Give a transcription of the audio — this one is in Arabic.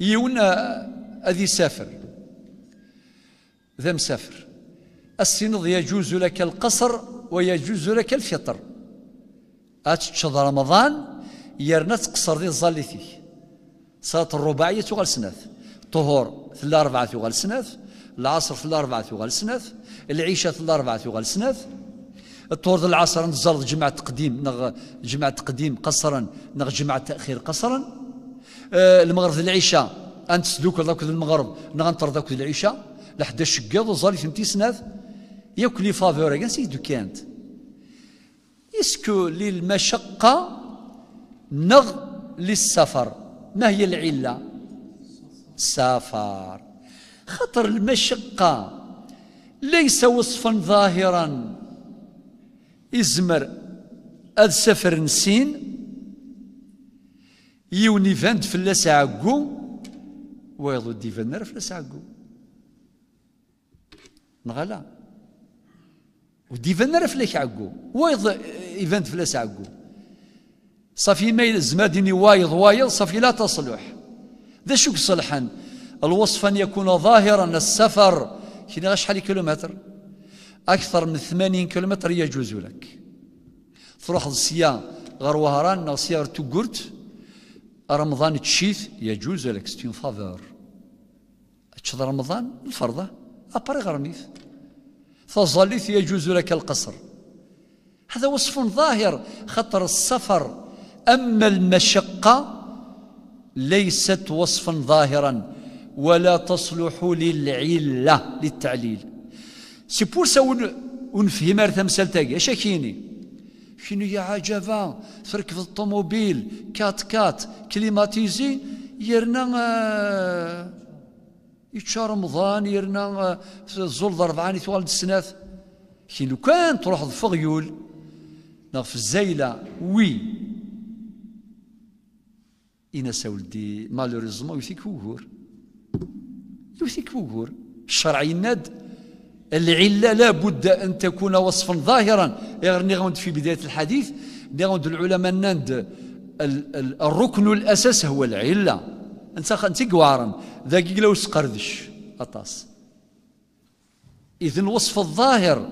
يونا أذي سافر ذا مسافر السند يجوز لك القصر ويجوز لك الفطر أتشد رمضان يرنت قصر ذي فيه صلاة الرباعية تغال سناث طهور في أربعة تغال سناث العصر في أربعة تغال سناث العيشة في أربعة تغال سناث الطهور العصر نزل جمعة تقديم نغ جمعة تقديم قصرا نغ جمعة تأخير قصرا آه، المغرب العشاء انت سدوك ذاك المغرب نغنطرد ذاك العشاء لحد الشقاض وزالي ثمتي سناث ياكلي فافور كان سيدو كانت اسكو للمشقة نغ للسفر ما هي العلة سافر خطر المشقة ليس وصفا ظاهرا إزمر السفر نسين yiwen iban-d fell-as ɛeyyu wayeḍ ur d-ibanen ara fell-as ɛeyyu neɣ ala ur d-ibanen ara fell صافي ما يلزم ديني وايض وايض صافي لا تصلح ذا شو صلحا الوصف أن يكون ظاهرا السفر كنا شحال كيلومتر أكثر من 80 كيلومتر يجوز لك تروح للسيا غير وهران سيارة تقرت رمضان تشيث يجوز لك ستين فافور تشد رمضان الفرضة أبري غرميث فظليث يجوز لك القصر هذا وصف ظاهر خطر السفر أما المشقة ليست وصفا ظاهرا ولا تصلح للعلة للتعليل سي بور سا ونفهم مسألة شاكيني شنو عجبا تركب الطوموبيل كات كات كليماتيزي يرنا آه، يتشا رمضان يرنا في آه، الزول ضربعان يتوالد السناف شنو كان تروح الفغيول نغ في الزايلة وي إناس ولدي مالوريزمون يوثيك وغور يوثيك وغور الشرعي يناد العلة لابد أن تكون وصفا ظاهرا غنغوند في بداية الحديث غنغوند العلماء ناند الركن الأساس هو العلة أنت أنت قوارا ذاك لو سقردش أطاس إذن وصف الظاهر